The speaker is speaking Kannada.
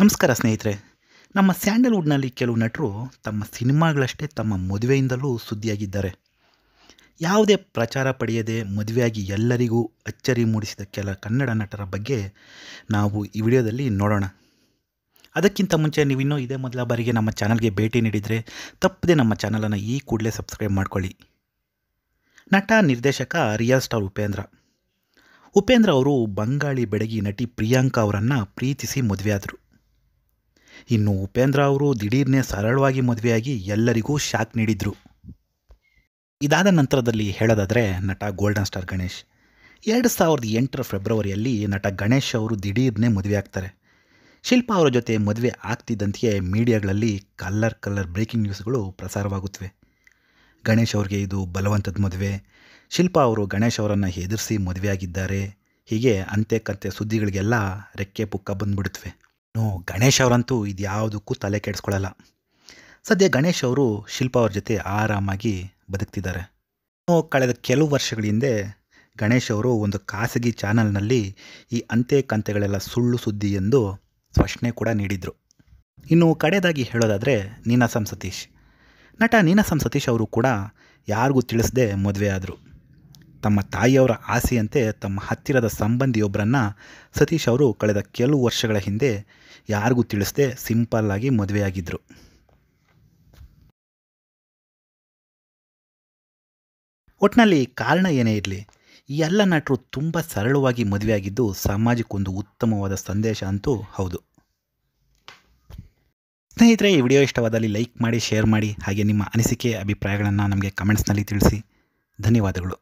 ನಮಸ್ಕಾರ ಸ್ನೇಹಿತರೆ ನಮ್ಮ ಸ್ಯಾಂಡಲ್ವುಡ್ನಲ್ಲಿ ಕೆಲವು ನಟರು ತಮ್ಮ ಸಿನಿಮಾಗಳಷ್ಟೇ ತಮ್ಮ ಮದುವೆಯಿಂದಲೂ ಸುದ್ದಿಯಾಗಿದ್ದಾರೆ ಯಾವುದೇ ಪ್ರಚಾರ ಪಡೆಯದೆ ಮದುವೆಯಾಗಿ ಎಲ್ಲರಿಗೂ ಅಚ್ಚರಿ ಮೂಡಿಸಿದ ಕೆಲ ಕನ್ನಡ ನಟರ ಬಗ್ಗೆ ನಾವು ಈ ವಿಡಿಯೋದಲ್ಲಿ ನೋಡೋಣ ಅದಕ್ಕಿಂತ ಮುಂಚೆ ನೀವಿನ್ನೂ ಇದೇ ಮೊದಲ ಬಾರಿಗೆ ನಮ್ಮ ಚಾನಲ್ಗೆ ಭೇಟಿ ನೀಡಿದರೆ ತಪ್ಪದೆ ನಮ್ಮ ಚಾನಲನ್ನು ಈ ಕೂಡಲೇ ಸಬ್ಸ್ಕ್ರೈಬ್ ಮಾಡ್ಕೊಳ್ಳಿ ನಟ ನಿರ್ದೇಶಕ ರಿಯಲ್ ಸ್ಟಾರ್ ಉಪೇಂದ್ರ ಉಪೇಂದ್ರ ಅವರು ಬಂಗಾಳಿ ಬೆಡಗಿ ನಟಿ ಪ್ರಿಯಾಂಕಾ ಅವರನ್ನು ಪ್ರೀತಿಸಿ ಮದುವೆಯಾದರು ಇನ್ನು ಉಪೇಂದ್ರ ಅವರು ದಿಢೀರ್ನೇ ಸರಳವಾಗಿ ಮದುವೆಯಾಗಿ ಎಲ್ಲರಿಗೂ ಶಾಕ್ ನೀಡಿದರು ಇದಾದ ನಂತರದಲ್ಲಿ ಹೇಳೋದಾದರೆ ನಟ ಗೋಲ್ಡನ್ ಸ್ಟಾರ್ ಗಣೇಶ್ ಎರಡು ಸಾವಿರದ ಎಂಟರ ಫೆಬ್ರವರಿಯಲ್ಲಿ ನಟ ಗಣೇಶ್ ಅವರು ದಿಢೀರ್ನೇ ಮದುವೆ ಆಗ್ತಾರೆ ಶಿಲ್ಪಾ ಅವರ ಜೊತೆ ಮದುವೆ ಆಗ್ತಿದ್ದಂತೆಯೇ ಮೀಡಿಯಾಗಳಲ್ಲಿ ಕಲ್ಲರ್ ಕಲ್ಲರ್ ಬ್ರೇಕಿಂಗ್ ನ್ಯೂಸ್ಗಳು ಪ್ರಸಾರವಾಗುತ್ತವೆ ಗಣೇಶ್ ಅವ್ರಿಗೆ ಇದು ಬಲವಂತದ ಮದುವೆ ಶಿಲ್ಪಾ ಅವರು ಗಣೇಶ್ ಅವರನ್ನು ಹೆದರಿಸಿ ಮದುವೆಯಾಗಿದ್ದಾರೆ ಹೀಗೆ ಅಂತೆ ಕಂತೆ ಸುದ್ದಿಗಳಿಗೆಲ್ಲ ರೆಕ್ಕೆ ಪುಕ್ಕ ಬಂದುಬಿಡುತ್ತವೆ ಗಣೇಶ್ ಅವರಂತೂ ಇದು ಯಾವುದಕ್ಕೂ ತಲೆ ಕೆಡಿಸ್ಕೊಳ್ಳಲ್ಲ ಸದ್ಯ ಗಣೇಶ್ ಅವರು ಶಿಲ್ಪ ಅವ್ರ ಜೊತೆ ಆರಾಮಾಗಿ ಬದುಕ್ತಿದ್ದಾರೆ ಕಳೆದ ಕೆಲವು ವರ್ಷಗಳ ಹಿಂದೆ ಗಣೇಶ್ ಅವರು ಒಂದು ಖಾಸಗಿ ಚಾನೆಲ್ನಲ್ಲಿ ಈ ಅಂತೆ ಕಂತೆಗಳೆಲ್ಲ ಸುಳ್ಳು ಸುದ್ದಿ ಎಂದು ಸ್ಪಷ್ಟನೆ ಕೂಡ ನೀಡಿದರು ಇನ್ನು ಕಡೆಯದಾಗಿ ಹೇಳೋದಾದರೆ ನೀನಾಸಂ ಸತೀಶ್ ನಟ ನೀನಾಸಂ ಸತೀಶ್ ಅವರು ಕೂಡ ಯಾರಿಗೂ ತಿಳಿಸದೆ ಮದುವೆ ಆದರು ತಮ್ಮ ತಾಯಿಯವರ ಆಸೆಯಂತೆ ತಮ್ಮ ಹತ್ತಿರದ ಸಂಬಂಧಿಯೊಬ್ಬರನ್ನು ಸತೀಶ್ ಅವರು ಕಳೆದ ಕೆಲವು ವರ್ಷಗಳ ಹಿಂದೆ ಯಾರಿಗೂ ತಿಳಿಸದೆ ಸಿಂಪಲ್ಲಾಗಿ ಮದುವೆಯಾಗಿದ್ದರು ಒಟ್ಟಿನಲ್ಲಿ ಕಾರಣ ಏನೇ ಇರಲಿ ಈ ಎಲ್ಲ ನಟರು ತುಂಬ ಸರಳವಾಗಿ ಮದುವೆಯಾಗಿದ್ದು ಸಮಾಜಕ್ಕೊಂದು ಉತ್ತಮವಾದ ಸಂದೇಶ ಅಂತೂ ಹೌದು ಸ್ನೇಹಿತರೆ ಈ ವಿಡಿಯೋ ಇಷ್ಟವಾದಲ್ಲಿ ಲೈಕ್ ಮಾಡಿ ಶೇರ್ ಮಾಡಿ ಹಾಗೆ ನಿಮ್ಮ ಅನಿಸಿಕೆ ಅಭಿಪ್ರಾಯಗಳನ್ನು ನಮಗೆ ಕಮೆಂಟ್ಸ್ನಲ್ಲಿ ತಿಳಿಸಿ ಧನ್ಯವಾದಗಳು